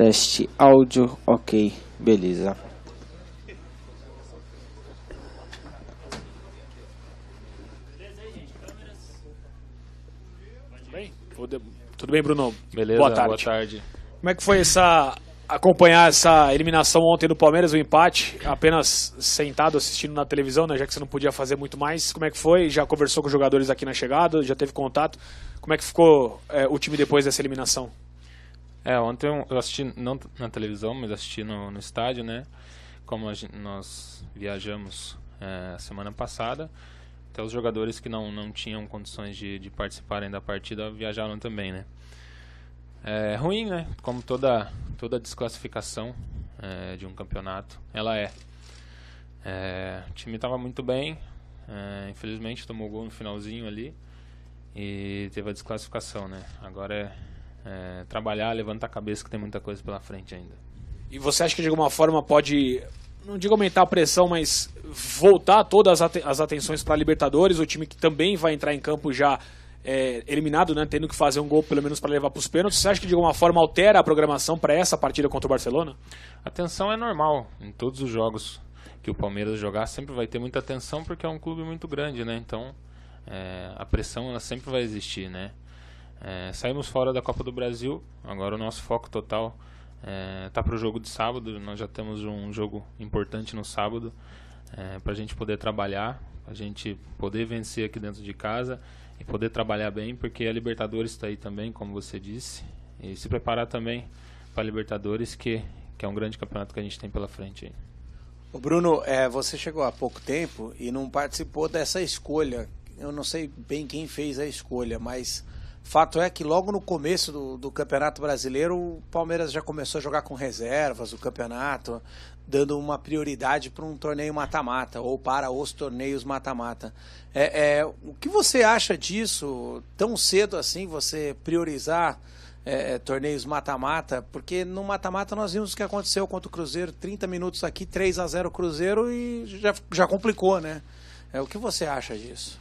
Teste áudio, ok, beleza. Tudo bem, Bruno? Beleza, boa tarde. boa tarde. Como é que foi essa acompanhar essa eliminação ontem do Palmeiras, o um empate, apenas sentado assistindo na televisão, né, já que você não podia fazer muito mais. Como é que foi? Já conversou com os jogadores aqui na chegada, já teve contato. Como é que ficou é, o time depois dessa eliminação? É, ontem eu assisti, não na televisão, mas assisti no, no estádio, né? Como gente, nós viajamos é, semana passada, até os jogadores que não, não tinham condições de, de participarem da partida viajaram também, né? É ruim, né? Como toda, toda desclassificação é, de um campeonato, ela é. é o time estava muito bem, é, infelizmente tomou gol no finalzinho ali e teve a desclassificação, né? Agora é é, trabalhar, levantar a cabeça que tem muita coisa pela frente ainda. E você acha que de alguma forma pode, não digo aumentar a pressão, mas voltar todas as atenções para a Libertadores, o time que também vai entrar em campo já é, eliminado, né, tendo que fazer um gol pelo menos para levar para os pênaltis. Você acha que de alguma forma altera a programação para essa partida contra o Barcelona? A tensão é normal em todos os jogos que o Palmeiras jogar, sempre vai ter muita atenção porque é um clube muito grande, né? Então é, a pressão ela sempre vai existir, né? É, saímos fora da Copa do Brasil, agora o nosso foco total está é, tá para o jogo de sábado. Nós já temos um jogo importante no sábado é, para a gente poder trabalhar, a gente poder vencer aqui dentro de casa e poder trabalhar bem, porque a Libertadores está aí também, como você disse, e se preparar também para a Libertadores, que, que é um grande campeonato que a gente tem pela frente aí. O Bruno, é, você chegou há pouco tempo e não participou dessa escolha. Eu não sei bem quem fez a escolha, mas Fato é que logo no começo do, do, Campeonato Brasileiro, o Palmeiras já começou a jogar com reservas o campeonato, dando uma prioridade para um torneio mata-mata ou para os torneios mata-mata. É, é, o que você acha disso, tão cedo assim, você priorizar é, é torneios mata-mata? Porque no mata-mata nós vimos o que aconteceu contra o Cruzeiro, 30 minutos aqui, 3 a 0 Cruzeiro e já, já complicou, né? É, o que você acha disso?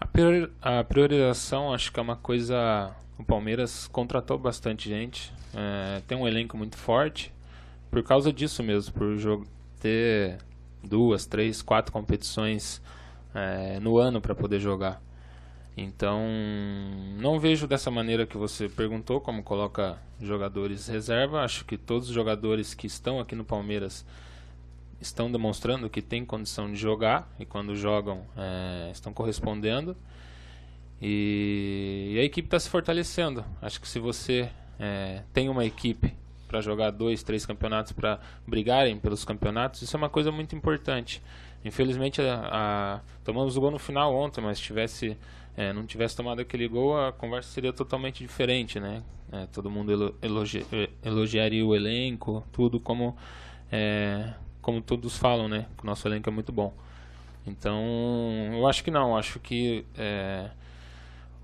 A, priori a priorização acho que é uma coisa. O Palmeiras contratou bastante gente, é, tem um elenco muito forte por causa disso mesmo, por jogo ter duas, três, quatro competições é, no ano para poder jogar. Então, não vejo dessa maneira que você perguntou, como coloca jogadores reserva. Acho que todos os jogadores que estão aqui no Palmeiras estão demonstrando que têm condição de jogar e quando jogam é, estão correspondendo. E, e a equipe está se fortalecendo. Acho que se você é, tem uma equipe para jogar dois, três campeonatos para brigarem pelos campeonatos, isso é uma coisa muito importante. Infelizmente, a, a, tomamos o gol no final ontem, mas tivesse é, não tivesse tomado aquele gol, a conversa seria totalmente diferente, né? É, todo mundo elogi é, elogiaria o elenco, tudo como é, como todos falam, né? O nosso elenco é muito bom. Então, eu acho que não. Acho que é,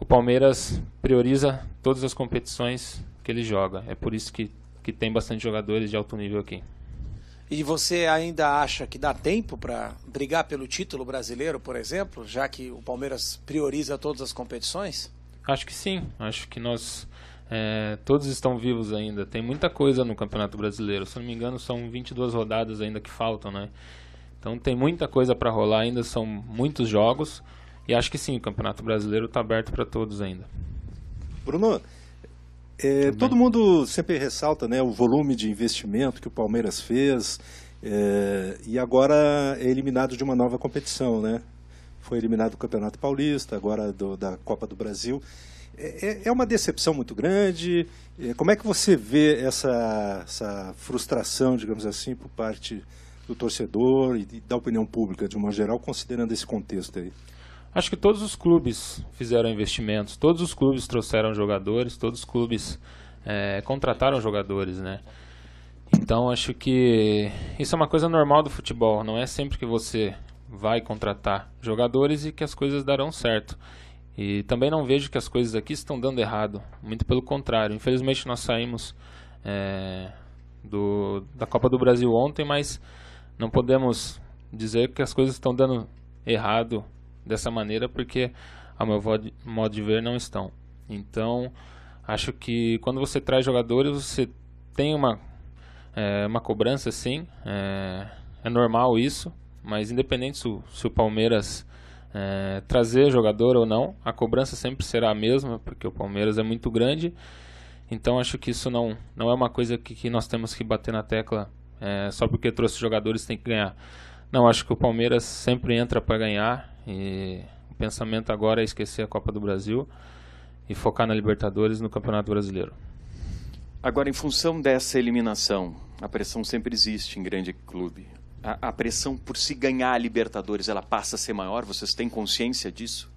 o Palmeiras prioriza todas as competições que ele joga. É por isso que, que tem bastante jogadores de alto nível aqui. E você ainda acha que dá tempo para brigar pelo título brasileiro, por exemplo, já que o Palmeiras prioriza todas as competições? Acho que sim. Acho que nós é, todos estão vivos ainda. Tem muita coisa no Campeonato Brasileiro. Se não me engano, são 22 rodadas ainda que faltam, né? Então tem muita coisa para rolar ainda, são muitos jogos. E acho que sim, o Campeonato Brasileiro está aberto para todos ainda. Bruno, é, todo mundo sempre ressalta né, o volume de investimento que o Palmeiras fez é, e agora é eliminado de uma nova competição, né? Foi eliminado do Campeonato Paulista, agora do, da Copa do Brasil. É, é, é uma decepção muito grande. É, como é que você vê essa, essa frustração, digamos assim, por parte do torcedor e da opinião pública, de uma geral, considerando esse contexto aí? Acho que todos os clubes fizeram investimentos, todos os clubes trouxeram jogadores, todos os clubes é, contrataram jogadores, né? Então acho que isso é uma coisa normal do futebol, não é sempre que você vai contratar jogadores e que as coisas darão certo. E também não vejo que as coisas aqui estão dando errado, muito pelo contrário. Infelizmente nós saímos é, do, da Copa do Brasil ontem, mas não podemos dizer que as coisas estão dando errado dessa maneira, porque a meu modo de ver não estão. Então acho que quando você traz jogadores você tem uma é, uma cobrança sim, é, é normal isso, mas independente se se o Palmeiras é, trazer jogador ou não, a cobrança sempre será a mesma, porque o Palmeiras é muito grande. Então acho que isso não, não é uma coisa que, que nós temos que bater na tecla é, só porque trouxe jogadores tem que ganhar. Não, acho que o Palmeiras sempre entra para ganhar e o pensamento agora é esquecer a Copa do Brasil e focar na Libertadores no Campeonato Brasileiro. Agora, em função dessa eliminação, a pressão sempre existe em grande clube a, a pressão por se ganhar a Libertadores ela passa a ser maior? Vocês têm consciência disso?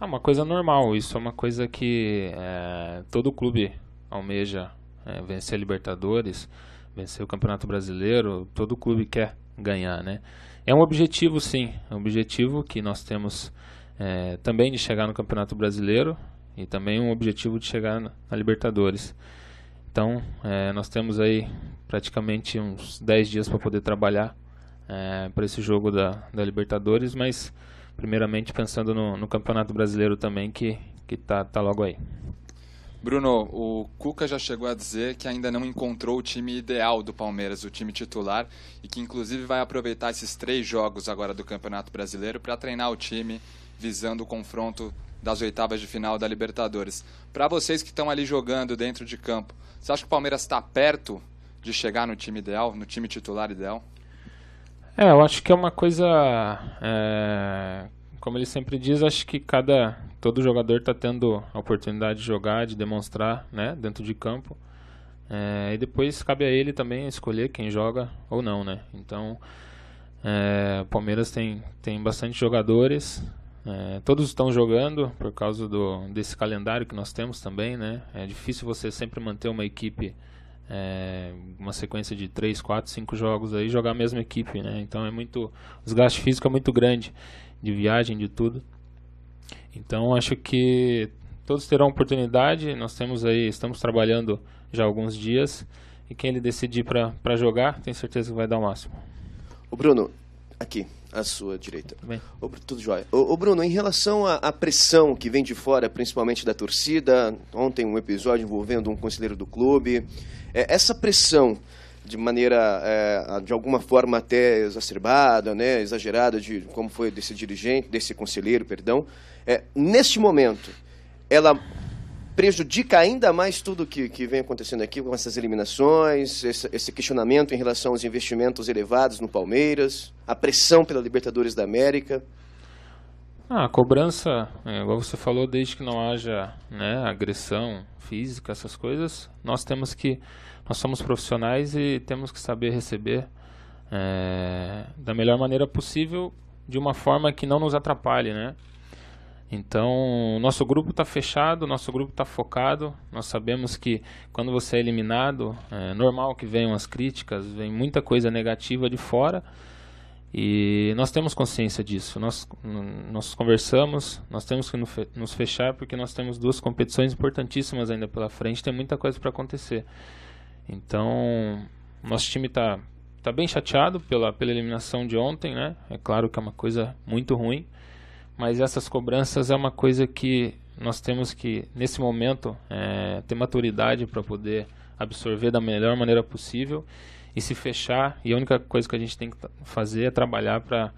É uma coisa normal, isso é uma coisa que é, todo clube almeja é, vencer a Libertadores, vencer o Campeonato Brasileiro, todo clube quer ganhar, né? É um objetivo, sim, é um objetivo que nós temos é, também de chegar no Campeonato Brasileiro e também um objetivo de chegar na Libertadores. Então, é, nós temos aí praticamente uns 10 dias para poder trabalhar é, para esse jogo da, da, Libertadores, mas primeiramente pensando no, no Campeonato Brasileiro também, que está tá logo aí. Bruno, o Cuca já chegou a dizer que ainda não encontrou o time ideal do Palmeiras, o time titular, e que inclusive vai aproveitar esses três jogos agora do Campeonato Brasileiro para treinar o time visando o confronto das oitavas de final da Libertadores. Para vocês que estão ali jogando dentro de campo, você acha que o Palmeiras está perto de chegar no time ideal, no time titular ideal? É, eu acho que é uma coisa. É, como ele sempre diz, acho que cada todo jogador está tendo a oportunidade de jogar, de demonstrar, né, dentro de campo. É, e depois cabe a ele também escolher quem joga ou não, né? Então, é, o Palmeiras tem tem bastante jogadores. É, todos estão jogando por causa do, desse calendário que nós temos também, né? É difícil você sempre manter uma equipe, é, uma sequência de 3, 4, 5 jogos aí, jogar a mesma equipe, né? Então é muito. O desgaste físico é muito grande, de viagem, de tudo. Então acho que todos terão oportunidade. Nós temos aí, estamos trabalhando já alguns dias. E quem ele decidir para jogar, tenho certeza que vai dar o máximo. O Bruno, Aqui, à sua direita. Bem. tudo jóia. O, Bruno, em relação à, à, pressão que vem de fora, principalmente da torcida, ontem um episódio envolvendo um conselheiro do clube, é, essa pressão de maneira, é, de alguma forma até exacerbada, né, exagerada, de como foi desse dirigente, desse conselheiro, perdão, é, neste momento, ela prejudica ainda mais tudo que, que vem acontecendo aqui com essas eliminações, esse, esse, questionamento em relação aos investimentos elevados no Palmeiras, a pressão pela Libertadores da América? Ah, a cobrança, é, igual você falou, desde que não haja né, agressão física, essas coisas, nós temos que, nós somos profissionais e temos que saber receber é, da melhor maneira possível, de uma forma que não nos atrapalhe, né? Então, nosso grupo está fechado, nosso grupo está focado. Nós sabemos que quando você é eliminado, é normal que venham as críticas, vem muita coisa negativa de fora. E nós temos consciência disso. Nós, nós conversamos, nós temos que nos fechar porque nós temos duas competições importantíssimas ainda pela frente, tem muita coisa para acontecer. Então, nosso time está tá bem chateado pela, pela eliminação de ontem, né? É claro que é uma coisa muito ruim mas essas cobranças é uma coisa que nós temos que, nesse momento, é, ter maturidade para poder absorver da melhor maneira possível e se fechar. E a única coisa que a gente tem que fazer é trabalhar para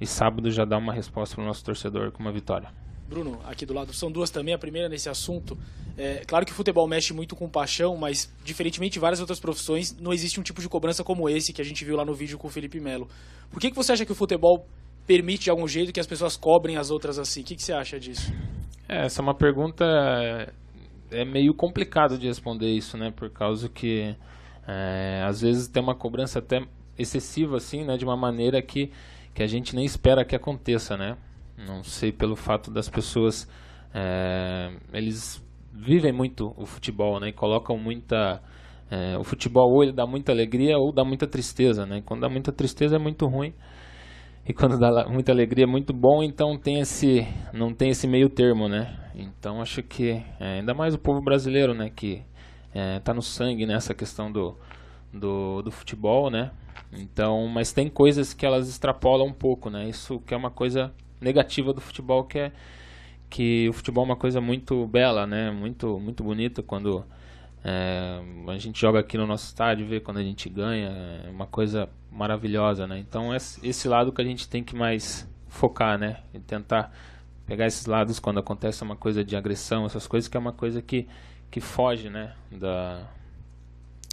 e sábado já dar uma resposta para o nosso torcedor com uma vitória. Bruno, aqui do lado, são duas também. A primeira nesse assunto. É, claro que o futebol mexe muito com paixão, mas diferentemente de várias outras profissões, não existe um tipo de cobrança como esse que a gente viu lá no vídeo com o Felipe Melo. Por que, que você acha que o futebol permite de algum jeito que as pessoas cobrem as outras assim. O que, que você acha disso? É, essa é uma pergunta é meio complicado de responder isso, né? Por causa que é, às vezes tem uma cobrança até excessiva, assim, né? De uma maneira que, que a gente nem espera que aconteça, né? Não sei pelo fato das pessoas é, eles vivem muito o futebol, né? E colocam muita é, o futebol ou ele dá muita alegria ou dá muita tristeza, né? quando dá muita tristeza é muito ruim e quando dá muita alegria é muito bom, então tem esse não tem esse meio termo, né? Então acho que é, ainda mais o povo brasileiro, né, que é, tá no sangue nessa né, questão do, do, do futebol, né? Então, mas tem coisas que elas extrapolam um pouco, né? Isso que é uma coisa negativa do futebol que é que o futebol é uma coisa muito bela, né? Muito muito bonita quando é, a gente joga aqui no nosso estádio, vê quando a gente ganha, é uma coisa maravilhosa, né? Então esse lado que a gente tem que mais focar, né? E tentar pegar esses lados quando acontece uma coisa de agressão, essas coisas que é uma coisa que, que foge, né? Da,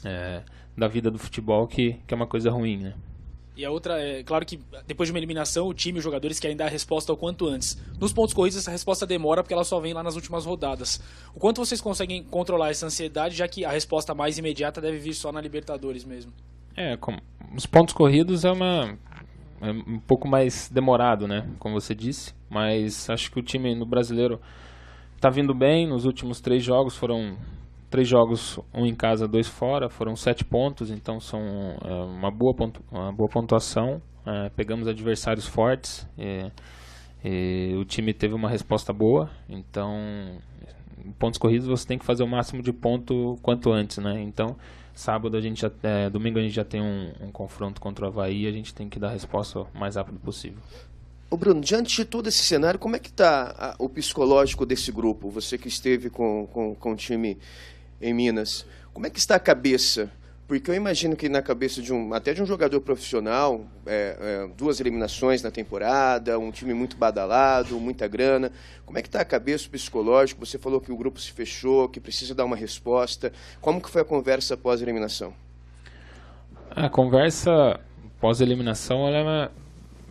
é, da vida do futebol que, que é uma coisa ruim, né? E a outra é, claro que depois de uma eliminação, o time e os jogadores querem dar a resposta o quanto antes. Nos pontos corridos, essa resposta demora porque ela só vem lá nas últimas rodadas. O quanto vocês conseguem controlar essa ansiedade, já que a resposta mais imediata deve vir só na Libertadores mesmo? É, com, os pontos corridos é uma é um pouco mais demorado, né? Como você disse, mas acho que o time no brasileiro está vindo bem. Nos últimos três jogos foram três jogos, um em casa, dois fora, foram sete pontos, então são é, uma, boa pontu uma boa pontuação. É, pegamos adversários fortes, e, é, e o time teve uma resposta boa, então pontos corridos você tem que fazer o máximo de ponto quanto antes, né? Então sábado a gente já, é, domingo a gente já tem um, um confronto contra o Havaí, a gente tem que dar a resposta o mais rápido possível. Ô Bruno, diante de todo esse cenário, como é que está o psicológico desse grupo? Você que esteve com, com, com o time em Minas. Como é que está a cabeça? Porque eu imagino que na cabeça de um, até de um jogador profissional, é, é, duas eliminações na temporada, um time muito badalado, muita grana. Como é que está a cabeça psicológica? Você falou que o grupo se fechou, que precisa dar uma resposta. Como que foi a conversa após a eliminação? A conversa pós a eliminação, ela,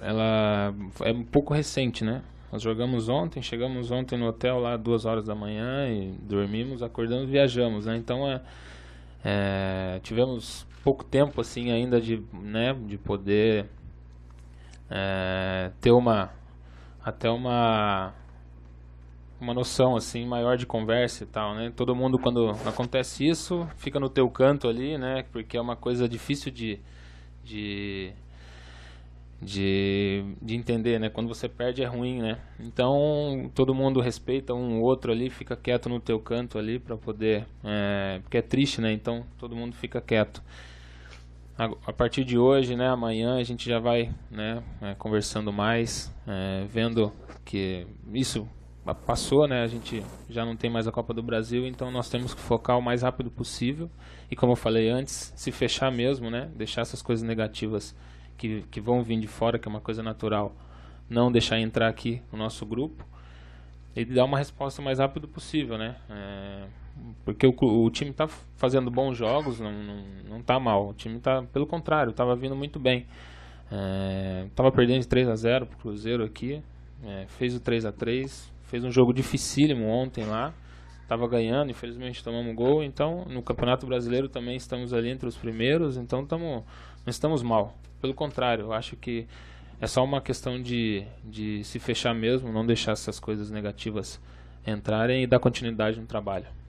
é ela é um pouco recente, né? Nós jogamos ontem, chegamos ontem no hotel lá duas horas da manhã e dormimos, acordamos, viajamos, né? Então é, é tivemos pouco tempo assim ainda de, né, de poder é, ter uma até uma uma noção assim maior de conversa e tal, né? Todo mundo quando acontece isso fica no teu canto ali, né? Porque é uma coisa difícil de de de, de entender, né? Quando você perde é ruim, né? Então todo mundo respeita um outro ali, fica quieto no teu canto ali para poder, é, porque é triste, né? Então todo mundo fica quieto. A, a, partir de hoje, né? Amanhã a gente já vai, né? É, conversando mais, é, vendo que isso passou, né? A gente já não tem mais a Copa do Brasil, então nós temos que focar o mais rápido possível e, como eu falei antes, se fechar mesmo, né? Deixar essas coisas negativas que, que vão vir de fora, que é uma coisa natural, não deixar entrar aqui no nosso grupo e dar uma resposta o mais rápido possível, né? É, porque o, o time está fazendo bons jogos, não, não, tá mal. O time está, pelo contrário, estava vindo muito bem. Estava é, perdendo de 3 a 0 para o Cruzeiro aqui, é, fez o 3 a 3 fez um jogo dificílimo ontem lá, estava ganhando, infelizmente tomamos gol. Então, no Campeonato Brasileiro também estamos ali entre os primeiros, então estamos não estamos mal. Pelo contrário, eu acho que é só uma questão de, de se fechar mesmo, não deixar essas coisas negativas entrarem e dar continuidade no trabalho.